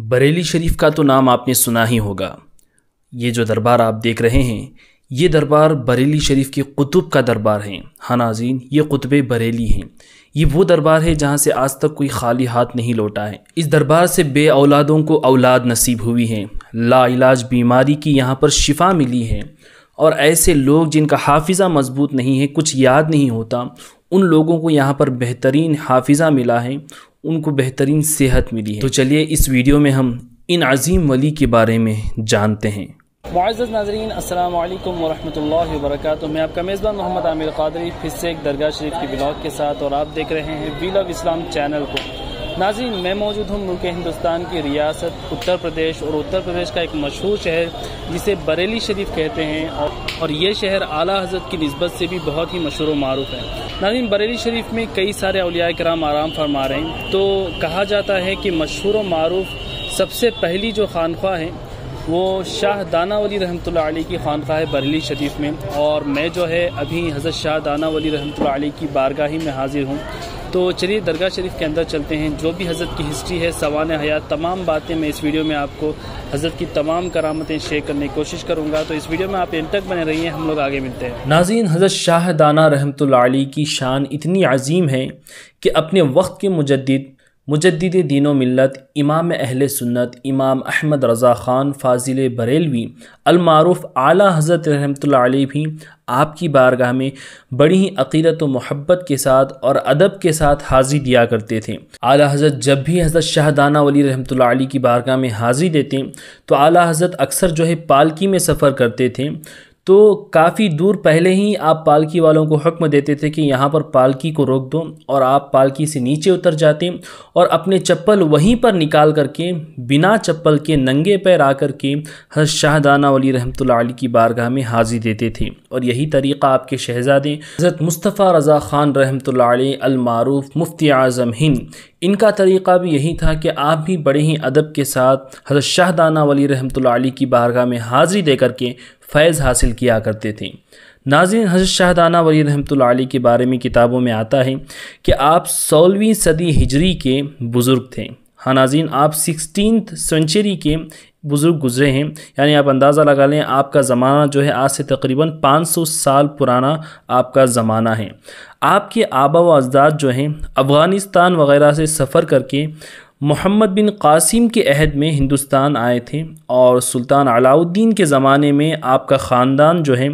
बरेली शरीफ का तो नाम आपने सुना ही होगा ये जो दरबार आप देख रहे हैं ये दरबार बरेली शरीफ के कुतुब का दरबार है हाँ नाजीन ये कुतब बरेली हैं ये वो दरबार है जहाँ से आज तक कोई खाली हाथ नहीं लौटा है इस दरबार से बे औलादों को औलाद नसीब हुई है लाइलाज बीमारी की यहाँ पर शिफा मिली है और ऐसे लोग जिनका हाफिज़ा मजबूत नहीं है कुछ याद नहीं होता उन लोगों को यहाँ पर बेहतरीन हाफिज़ा मिला है उनको बेहतरीन सेहत मिली है तो चलिए इस वीडियो में हम इन अजीम वली के बारे में जानते हैं मुआज़ नाजरीन अल्लाम वरहमल वर्क मैं आपका मेज़बान मोहम्मद आमिर कादरी फिर से एक दरगाह शरीफ के ब्लॉग के साथ और आप देख रहे हैं वील ऑफ इस्लाम चैनल को नाजीन मैं मौजूद हूँ मुल्क हिंदुस्तान की रियासत उत्तर प्रदेश और उत्तर प्रदेश का एक मशहूर शहर जिसे बरेली शरीफ कहते हैं और और ये शहर आला हजरत की नस्बत से भी बहुत ही मशहूर व मरूफ है नाजिम बरेली शरीफ में कई सारे अलिया कराम आराम फरमा रहे हैं तो कहा जाता है कि मशहूर व मरूफ सबसे पहली जो खानखा है वो शाह दाना वली रहमत आली की खानखा है बरेली शरीफ में और मैं जो है अभी हज़रत शाह दाना वली रहमत आली की बारगाही में हाजिर हूँ तो चलिए दरगाह शरीफ के अंदर चलते हैं जो भी हज़रत की हिस्ट्री है सवान हयात तमाम बातें मैं इस वीडियो में आपको हज़रत की तमाम करामतें शेयर करने की कोशिश करूँगा तो इस वीडियो में आप इन तक बने रहिए हम लोग आगे मिलते हैं नाजीन हज़रत शाह दाना रहमत की शान इतनी अजीम है कि अपने वक्त के मुजद मुजद दिनों मिलत इमाम अहल सुन्नत इमाम अहमद रज़ा ख़ान फाजिल बरेलवी अलमारूफ़ आला हज़रत रहमत भी आपकी बारगाह में बड़ी ही अकीदत व मोहब्बत के साथ और अदब के साथ हाज़िर दिया करते थे आला हज़रत जब भी हज़रत शाहदाना वली रहमत की बारगाह में हाज़िर देते तो आला हज़रत अक्सर जो है पालकी में सफ़र करते थे तो काफ़ी दूर पहले ही आप पालकी वालों को हुक्म देते थे कि यहाँ पर पालकी को रोक दो और आप पालकी से नीचे उतर जाते और अपने चप्पल वहीं पर निकाल करके बिना चप्पल के नंगे पैर आकर के हर शाहदाना वली रहमत की बारगाह में हाज़िर देते थे और यही तरीक़ा आपके शहज़ादे हज़रत मुस्तफ़ा रज़ा ख़ान रहमत अलमारूफ़ मुफ्ती आज़म हिंद इनका तरीक़ा भी यही था कि आप भी बड़े ही अदब के साथ हजरत शाहदाना वली रहमत की बारगाह में हाज़िरी दे करके फ़ैज़ हासिल किया करते थे नाजिन हजरत शाहदाना वली रहमत के बारे में किताबों में आता है कि आप सोलहवीं सदी हिजरी के बुज़ुर्ग थे हाँ नाज़िन आप सिक्सटीन सेंचुरी के बुज़ुर्ग गुजरे हैं यानी आप अंदाज़ा लगा लें आपका ज़माना जो है आज से तकरीबन 500 साल पुराना आपका ज़माना है आपके आबा व अजदाद जो हैं अफ़गानिस्तान वगैरह से सफ़र करके मोहम्मद बिन कासिम के अहद में हिंदुस्तान आए थे और सुल्तान अलाउद्दीन के ज़माने में आपका ख़ानदान जो है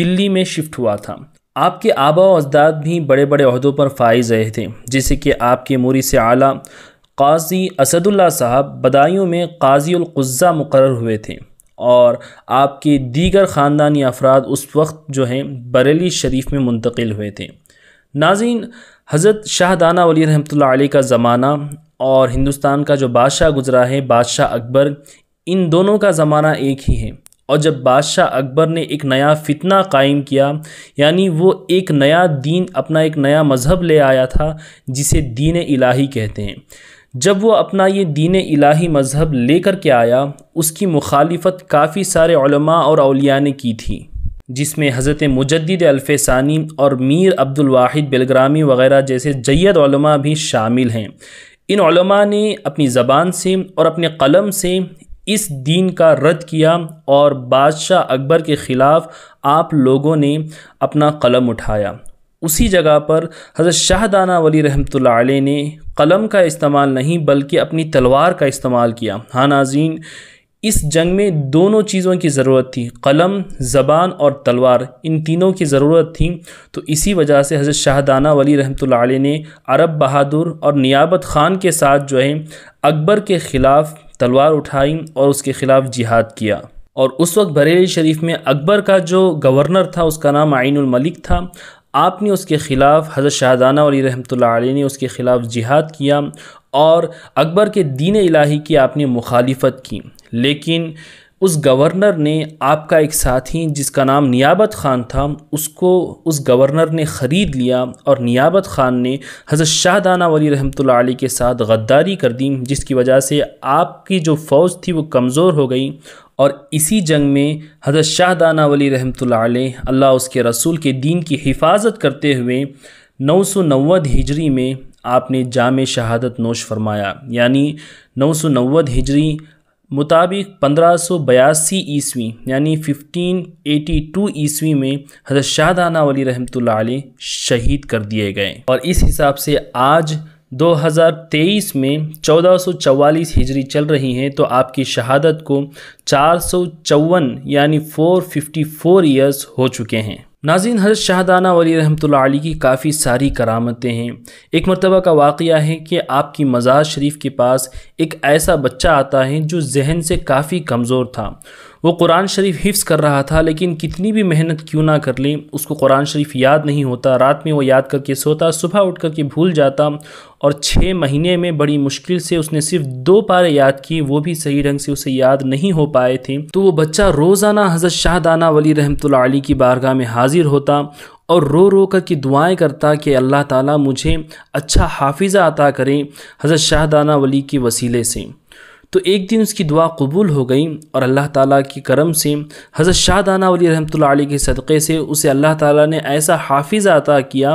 दिल्ली में शिफ्ट हुआ था आपके आबा व अजदाद भी बड़े बड़े अहदों पर फाइज रहे थे जैसे कि आपके मोरी से आला काजी असदुल्ला साहब बदायूँ में काजीलगज़ा मुकर हुए थे और आपके दीगर ख़ानदानी अफराद उस वक्त जो हैं बरेली शरीफ में मुंतकिल हुए थे नाजीन हज़रत शाहदाना वली रहमत का ज़माना और हिंदुस्तान का जो बादशाह गुजरा है बादशाह अकबर इन दोनों का ज़माना एक ही है और जब बादशाह अकबर ने एक नया फितना कायम किया यानी वो एक नया दीन अपना एक नया मज़हब ले आया था जिसे दीन इलाही कहते हैं जब वो अपना ये दीन इलाही मज़हब लेकर के आया उसकी मुखालफत काफ़ी सारे और अलिया ने की थी जिसमें हज़रत मुजद अल्फ़ानी और मीर अब्दुलवाहिद बिलग्रामी वगैरह जैसे जैद भी शामिल हैं इन ने अपनी ज़बान से और अपने कलम से इस दीन का रद्द किया और बादशाह अकबर के ख़िलाफ़ आप लोगों ने अपना कलम उठाया उसी जगह पर हज़रत शाहदाना वली रहमत ने कलम का इस्तेमाल नहीं बल्कि अपनी तलवार का इस्तेमाल किया हाँ नाजीन इस जंग में दोनों चीज़ों की ज़रूरत थी कलम ज़बान और तलवार इन तीनों की ज़रूरत थी तो इसी वजह से हज़रत शाहदाना वली रहमत ने अरब बहादुर और नियाबत ख़ान के साथ जो है अकबर के ख़िलाफ़ तलवार उठाई और उसके ख़िलाफ़ जिहाद किया और उस वक्त बरेली शरीफ में अकबर का जो गवर्नर था उसका नाम आइनुल मलिक था आपने उसके ख़िलाफ़ हज़रत शाहजाना वली रहमत ने उसके ख़िलाफ़ जिहाद किया और अकबर के दीन इलाही की आपने मुखालफत की लेकिन उस गवर्नर ने आपका एक साथी जिसका नाम नियाबत ख़ान था उसको उस गवर्नर ने ख़रीद लिया और नियाबत ख़ान ने हज़रत शाहदाना वली रहमत के साथ गद्दारी कर दी जिसकी वजह से आपकी जो फ़ौज थी वो कमज़ोर हो गई और इसी जंग में हज़रत शाहदाना वली रहमत अल्लाह उसके रसूल के दीन की हिफाजत करते हुए नौ सौ नव्वद हिजरी में आपने जाम शहादत नोश फरमाया यानी नौ सौ नव्वद हिजरी मुताबिक पंद्रह सौ बयासी ईस्वी यानी 1582 ईस्वी में हजरत शाहदाना वली रहमत शहीद कर दिए गए और इस हिसाब से आज 2023 में 1444 हिजरी चल रही हैं तो आपकी शहादत को चार यानी 454 ईयर्स हो चुके हैं नाजिन हजरत शाहदाना वली रहमतुल्लाह की काफ़ी सारी करामतें हैं एक मरतबा का वाक़ है कि आपकी मज़ार शरीफ के पास एक ऐसा बच्चा आता है जो जहन से काफ़ी कमज़ोर था वो कुरान शरीफ हिफ्स कर रहा था लेकिन कितनी भी मेहनत क्यों ना कर लें उसको कुरान शरीफ याद नहीं होता रात में वो याद करके सोता सुबह उठ करके भूल जाता और छः महीने में बड़ी मुश्किल से उसने सिर्फ दो पारे याद किए वो भी सही ढंग से उसे याद नहीं हो पाए थे तो वो बच्चा रोज़ाना हज़रत शाहदाना वली रहमत आली की बारगाह में हाजिर होता और रो रो कर की दुआएं करता कि अल्लाह ताला मुझे अच्छा हाफिज़ा अता करें हज़रत शाहदाना वली के वसीले से तो एक दिन उसकी दुआ कबूल हो गई और अल्लाह ताला की करम से हज़रत शाहदाना वली रहमत के सदक़े से उसे अल्लाह ताला ने ऐसा हाफिज़ अता किया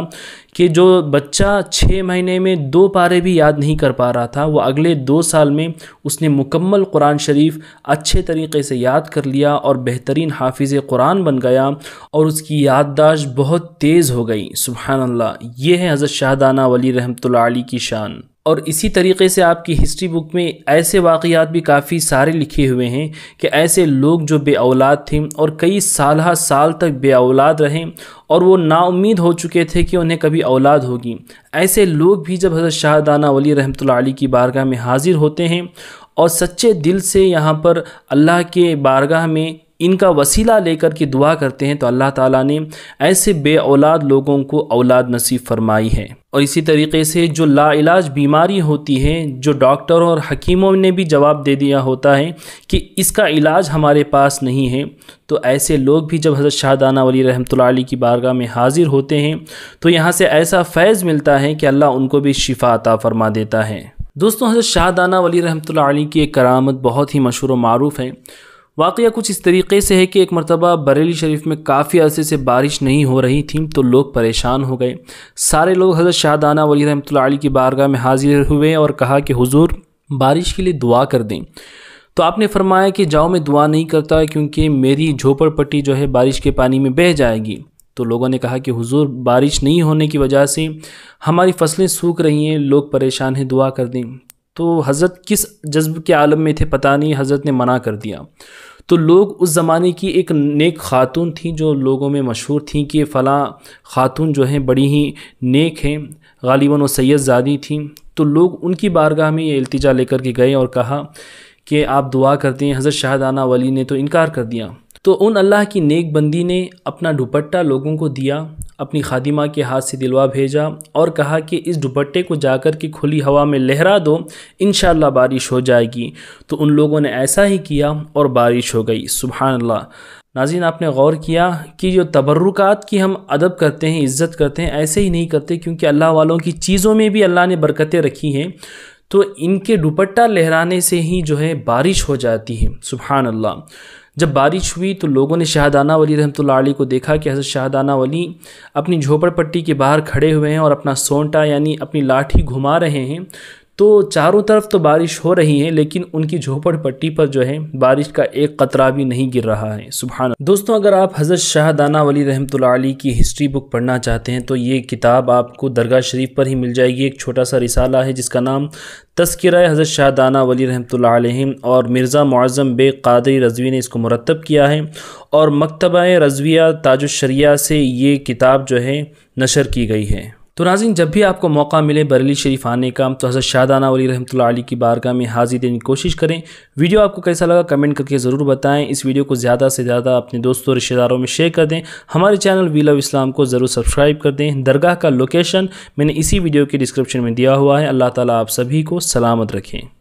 कि जो बच्चा छः महीने में दो पारे भी याद नहीं कर पा रहा था वो अगले दो साल में उसने मुकम्मल कुरान शरीफ अच्छे तरीके से याद कर लिया और बेहतरीन हाफिज़ कुरान बन गया और उसकी याददाश्त बहुत तेज़ हो गई सुबहानल्ला ये है हज़रत शाहदाना वली रहमत की शान और इसी तरीके से आपकी हिस्ट्री बुक में ऐसे वाक़ात भी काफ़ी सारे लिखे हुए हैं कि ऐसे लोग जो बे औलाद थे और कई साल साल तक बे औलाद रहे और वो नाउमीद हो चुके थे कि उन्हें कभी औलाद होगी ऐसे लोग भी जब हज़रत शाहदाना वली रहमत की बारगाह में हाज़िर होते हैं और सच्चे दिल से यहाँ पर अल्लाह के बारगाह में इनका वसीला लेकर के दुआ करते हैं तो अल्लाह ताला ने ऐसे बे औलाद लोगों को औलाद नसीब फरमाई है और इसी तरीके से जो लाइलाज बीमारी होती है जो डॉक्टरों और हकीमों ने भी जवाब दे दिया होता है कि इसका इलाज हमारे पास नहीं है तो ऐसे लोग भी जब हज़रत शाहदाना वली रहमतुल्लाह की बारगाह में हाज़िर होते हैं तो यहाँ से ऐसा फैज़ मिलता है कि अल्लाह उनको भी शिफा अता फरमा देता है दोस्तों हज़रत शाहदाना वली रहमतुल्लाह की एक करामत बहुत ही मशहूर व मरूफ़ है वाकया कुछ इस तरीके से है कि एक मरतबा बरेली शरीफ में काफ़ी अरसे से बारिश नहीं हो रही थी तो लोग परेशान हो गए सारे लोग हज़रत शाहदाना वली रहमत की बारगाह में हाजिर हुए और कहा कि हुजूर बारिश के लिए दुआ कर दें तो आपने फरमाया कि जाओ मैं दुआ नहीं करता क्योंकि मेरी झोपड़पट्टी जो है बारिश के पानी में बह जाएगी तो लोगों ने कहा कि हुजूर बारिश नहीं होने की वजह से हमारी फसलें सूख रही हैं लोग परेशान हैं दुआ कर दें तो हज़रत किस जज्ब के आलम में थे पता नहीं हज़रत ने मना कर दिया तो लोग उस ज़माने की एक नेक खातून थी जो लोगों में मशहूर थी कि फ़लाँ खातून जो हैं बड़ी ही नेक हैं गालिबा व सैदजादी थी तो लोग उनकी बारगाह में ये अल्तजा लेकर के गए और कहा कि आप दुआ करते हैं हज़रत शाहदाना वली ने तो इनकार कर दिया तो उन अल्लाह की नेक बंदी ने अपना दुपट्टा लोगों को दिया अपनी खादिमा के हाथ से दिलवा भेजा और कहा कि इस दुपट्टे को जाकर के खुली हवा में लहरा दो इन बारिश हो जाएगी तो उन लोगों ने ऐसा ही किया और बारिश हो गई सुबह अल्लाह नाजिन आपने गौर किया कि जो तबर्रुकात की हम अदब करते हैं इज़्ज़त करते हैं ऐसे ही नहीं करते क्योंकि अल्लाह वालों की चीज़ों में भी अल्लाह ने बरकतें रखी हैं तो इनके दुपट्टा लहराने से ही जो है बारिश हो जाती है सुबह अल्लाह जब बारिश हुई तो लोगों ने शाहदाना वली रहमत अली को देखा कि हज़रत शाहदाना वली अपनी झोपड़पट्टी के बाहर खड़े हुए हैं और अपना सोंटा यानी अपनी लाठी घुमा रहे हैं तो चारों तरफ तो बारिश हो रही है लेकिन उनकी झोपड़ पट्टी पर जो है बारिश का एक कतरा भी नहीं गिर रहा है सुबह दोस्तों अगर आप हज़रत शाह दाना वली रहमतुल्ला की हिस्ट्री बुक पढ़ना चाहते हैं तो ये किताब आपको दरगाह शरीफ पर ही मिल जाएगी एक छोटा सा रिसाला है जिसका नाम तस्कर हज़रत शाह दाना वली रहमतुल्ला और मिर्ज़ा मुआज़म बे कादरी रजवी ने इसको मुरतब किया है और मकतबा रजविया ताजुशरिया से ये किताब जो है नशर की गई है तो नाजिन जब भी आपको मौका मिले बरेली शरीफ आने का तो हज़रत शाहदाना वली रहमत की बारगाह में हाज़िर देने की कोशिश करें वीडियो आपको कैसा लगा कमेंट करके ज़रूर बताएं इस वीडियो को ज़्यादा से ज़्यादा अपने दोस्तों रिश्तेदारों में शेयर कर दें हमारे चैनल वी लव इस्लाम को ज़रूर सब्सक्राइब कर दें दरगाह का लोकेशन मैंने इसी वीडियो के डिस्क्रिप्शन में दिया हुआ है अल्लाह ताली आप सभी को सलामत रखें